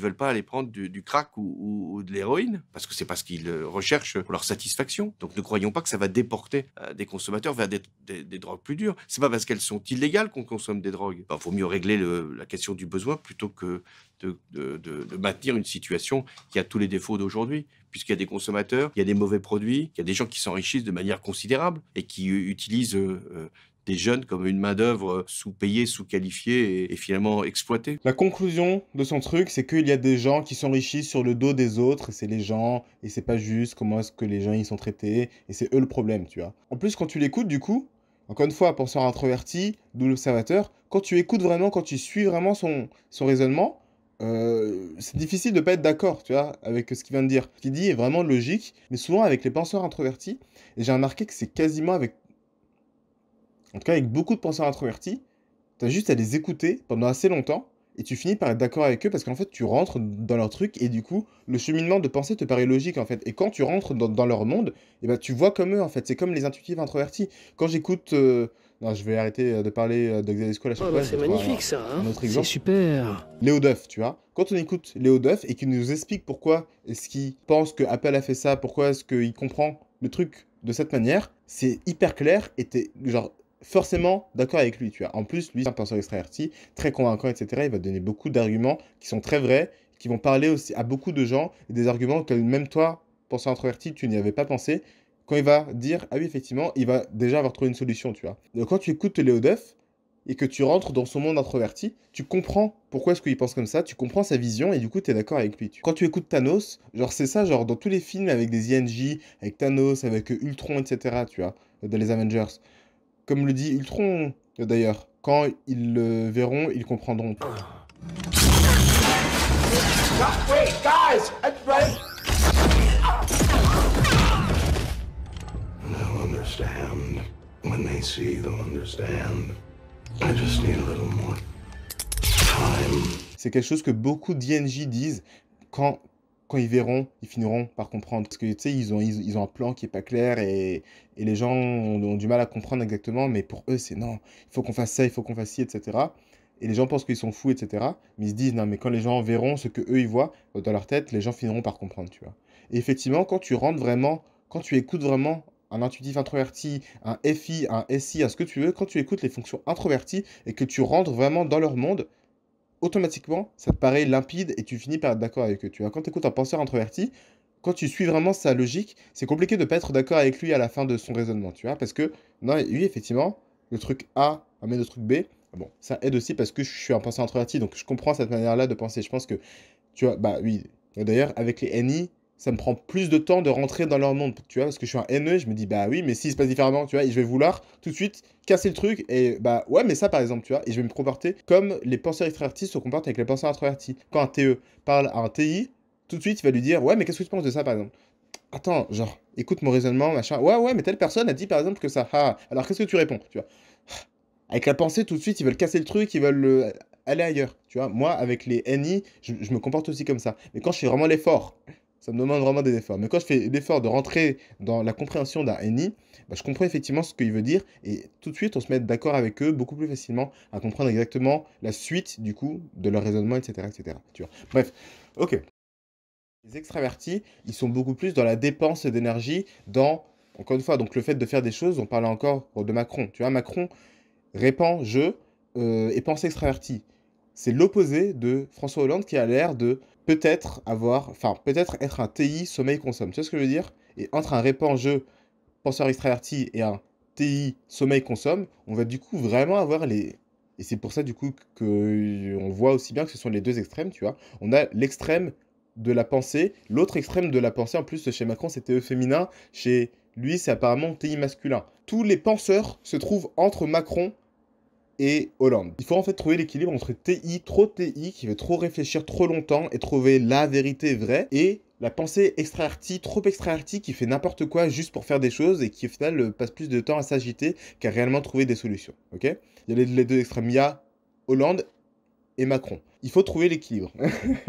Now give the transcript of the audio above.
veulent pas aller prendre du, crack ou, de l'héroïne, parce que c'est parce qu'ils euh, recherchent leur satisfaction. Donc ne croyons pas que ça va déporter euh, des consommateurs vers des, drogues plus dures. C'est pas parce qu'elles sont illégales qu'on consomme des drogues. Il faut mieux régler la question du besoin plutôt que de, maintenir une situation qui a tous les défauts d'aujourd'hui, puisqu'il y a des consommateurs, il y a des mauvais produits, il y a des gens qui s'enrichissent de manière considérable et qui euh, utilisent des jeunes comme une main-d'œuvre sous-payée, sous-qualifiée et, finalement exploitée. La conclusion de son truc, c'est qu'il y a des gens qui s'enrichissent sur le dos des autres, c'est les gens, et c'est pas juste comment est-ce que les gens y sont traités, et c'est eux le problème, tu vois. En plus, quand tu l'écoutes, du coup, encore une fois, penseur introverti, d'où l'observateur, quand tu écoutes vraiment, quand tu suis vraiment son, raisonnement, euh, c'est difficile de pas être d'accord, tu vois, avec ce qu'il vient de dire. Ce qu'il dit est vraiment logique, mais souvent avec les penseurs introvertis, et j'ai remarqué que c'est quasiment avec en tout cas avec beaucoup de penseurs introvertis, tu as juste à les écouter pendant assez longtemps et tu finis par être d'accord avec eux parce qu'en fait tu rentres dans leur truc et du coup le cheminement de pensée te paraît logique en fait et quand tu rentres dans, leur monde et eh ben tu vois comme eux en fait c'est comme les intuitifs introvertis quand j'écoute euh, non je vais arrêter euh, de parler euh, de bah, c'est magnifique ça hein. c'est super Léo Duff tu vois quand on écoute Léo Duff et qu'il nous explique pourquoi est-ce qu'il pense que Apple a fait ça pourquoi est-ce qu'il comprend le truc de cette manière c'est hyper clair et t'es genre forcément d'accord avec lui. Tu vois. En plus, lui, c'est un penseur extraverti, très convaincant, etc. Il va donner beaucoup d'arguments qui sont très vrais, qui vont parler aussi à beaucoup de gens, et des arguments auxquels même toi, penseur introverti, tu n'y avais pas pensé. Quand il va dire, ah oui, effectivement, il va déjà avoir trouvé une solution, tu vois. Donc, quand tu écoutes Léo Duff, et que tu rentres dans son monde introverti, tu comprends pourquoi est-ce qu'il pense comme ça, tu comprends sa vision et du coup tu es d'accord avec lui. Quand tu écoutes Thanos, genre c'est ça, genre dans tous les films avec des INJ, avec Thanos, avec Ultron, etc., tu vois, dans les Avengers, comme le dit Ultron, d'ailleurs. Quand ils le verront, ils comprendront. C'est quelque chose que beaucoup d'INJ disent quand quand ils verront, ils finiront par comprendre. Parce que, tu sais, ils ont, ils, ont un plan qui n'est pas clair et, les gens ont, du mal à comprendre exactement, mais pour eux, c'est non, il faut qu'on fasse ça, il faut qu'on fasse ci, etc. Et les gens pensent qu'ils sont fous, etc. Mais ils se disent, non, mais quand les gens verront ce que eux ils voient euh, dans leur tête, les gens finiront par comprendre, tu vois. Et effectivement, quand tu rentres vraiment, quand tu écoutes vraiment un intuitif introverti, un FI, un SI, à ce que tu veux, quand tu écoutes les fonctions introverties et que tu rentres vraiment dans leur monde, automatiquement, ça te paraît limpide et tu finis par être d'accord avec eux. Tu vois, quand tu écoutes un penseur introverti, quand tu suis vraiment sa logique, c'est compliqué de ne pas être d'accord avec lui à la fin de son raisonnement, tu vois, parce que, non, oui effectivement, le truc A amène le truc B. Bon, ça aide aussi parce que je suis un penseur introverti, donc je comprends cette manière-là de penser. Je pense que, tu vois, bah oui, d'ailleurs, avec les NI, ça me prend plus de temps de rentrer dans leur monde, tu vois, parce que je suis un NE, je me dis, bah oui, mais si s'il se passe différemment, tu vois, et je vais vouloir tout de suite casser le truc, et bah ouais, mais ça par exemple, tu vois, et je vais me comporter comme les penseurs extravertis se comportent avec les penseurs introvertis. Quand un TE parle à un TI, tout de suite, il va lui dire, ouais, mais qu'est-ce que tu penses de ça par exemple Attends, genre, écoute mon raisonnement, machin, ouais, ouais, mais telle personne a dit par exemple que ça, ah, alors qu'est-ce que tu réponds, tu vois Avec la pensée, tout de suite, ils veulent casser le truc, ils veulent euh, aller ailleurs. Tu vois, moi, avec les NI, je, je, me comporte aussi comme ça. Mais quand je fais vraiment l'effort, ça me demande vraiment des efforts. Mais quand je fais l'effort de rentrer dans la compréhension d'un N.I., bah, je comprends effectivement ce qu'il veut dire et tout de suite on se met d'accord avec eux beaucoup plus facilement à comprendre exactement la suite du coup de leur raisonnement, etc. etc. Tu Bref, ok. Les extravertis, ils sont beaucoup plus dans la dépense d'énergie, dans, encore une fois, donc le fait de faire des choses, on parle encore de Macron. Tu vois, Macron répand je euh, et pense extraverti. C'est l'opposé de François Hollande qui a l'air de peut-être avoir, enfin, peut-être être un TI sommeil-consomme. Tu vois ce que je veux dire Et entre un répand jeu penseur extraverti et un TI sommeil-consomme, on va du coup vraiment avoir les. Et c'est pour ça du coup que on voit aussi bien que ce sont les deux extrêmes, tu vois. On a l'extrême de la pensée, l'autre extrême de la pensée, en plus chez Macron c'était E féminin, chez lui c'est apparemment TI masculin. Tous les penseurs se trouvent entre Macron et Hollande. Il faut en fait trouver l'équilibre entre TI, trop TI, qui veut trop réfléchir trop longtemps et trouver la vérité vraie, et la pensée extravertie, trop extravertie, qui fait n'importe quoi juste pour faire des choses et qui au final passe plus de temps à s'agiter qu'à réellement trouver des solutions. Ok Il y a les, deux extrêmes, il Hollande et Macron. Il faut trouver l'équilibre.